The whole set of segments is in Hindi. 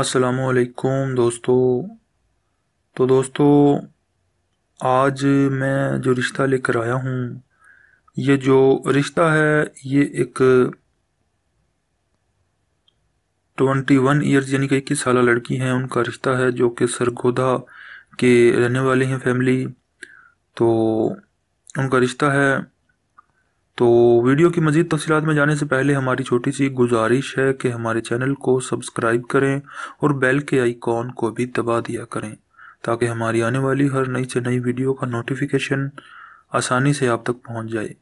असलकुम दोस्तों तो दोस्तों आज मैं जो रिश्ता लेकर आया हूँ ये जो रिश्ता है ये एक ट्वेंटी वन ईयर्स यानी कि इक्कीस साल लड़की हैं उनका रिश्ता है जो कि सरगोदा के रहने वाले हैं फैमिली तो उनका रिश्ता है तो वीडियो की मज़ीद तफसीत में जाने से पहले हमारी छोटी सी गुजारिश है कि हमारे चैनल को सब्सक्राइब करें और बेल के आइकॉन को भी दबा दिया करें ताकि हमारी आने वाली हर नई से नई वीडियो का नोटिफिकेशन आसानी से आप तक पहुंच जाए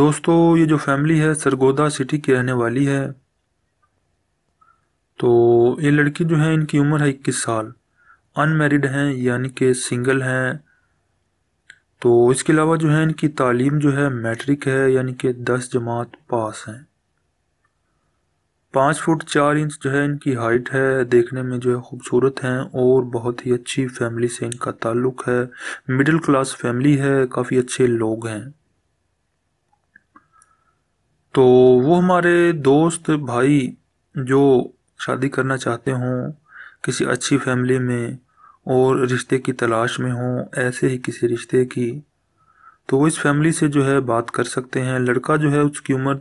दोस्तों ये जो फैमिली है सरगोदा सिटी की रहने वाली है तो ये लड़की जो है इनकी उम्र है इक्कीस साल अनमेरिड हैं यानी कि सिंगल हैं तो इसके अलावा जो है इनकी तालीम जो है मैट्रिक है यानी कि दस जमात पास हैं पाँच फुट चार इंच जो है इनकी हाइट है देखने में जो है खूबसूरत हैं और बहुत ही अच्छी फैमिली से इनका ताल्लुक है मिडिल क्लास फैमिली है काफ़ी अच्छे लोग हैं तो वो हमारे दोस्त भाई जो शादी करना चाहते हों किसी अच्छी फैमिली में और रिश्ते की तलाश में हों ऐसे ही किसी रिश्ते की तो वो इस फैमिली से जो है बात कर सकते हैं लड़का जो है उसकी उम्र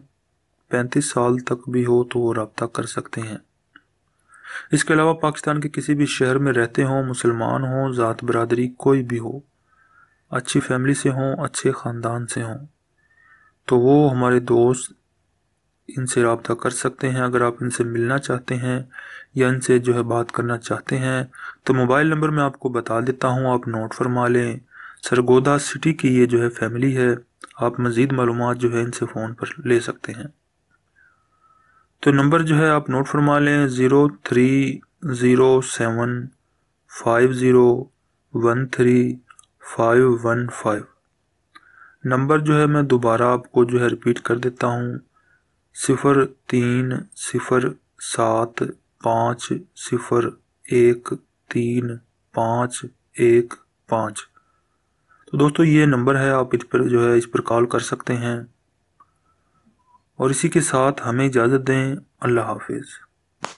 पैंतीस साल तक भी हो तो वो रबता कर सकते हैं इसके अलावा पाकिस्तान के किसी भी शहर में रहते हों मुसलमान हों ज़ात बरदरी कोई भी हो अच्छी फैमिली से हों अच्छे ख़ानदान से हों तो वो हमारे दोस्त इनसे रबता कर सकते हैं अगर आप इनसे मिलना चाहते हैं या इनसे जो है बात करना चाहते हैं तो मोबाइल नंबर मैं आपको बता देता हूँ आप नोट फरमा लें सरगोदा सिटी की ये जो है फैमिली है आप मज़ीद मालूम जो है इनसे फ़ोन पर ले सकते हैं तो नंबर जो है आप नोट फरमा लें zero three zero seven five zero one three five one five number जो है मैं दोबारा आपको जो है रिपीट कर देता हूँ सिफ़र तीन सिफ़र सात पाँच सिफ़र एक तीन पाँच एक पाँच तो दोस्तों ये नंबर है आप इस पर जो है इस पर कॉल कर सकते हैं और इसी के साथ हमें इजाज़त दें अल्लाह हाफिज़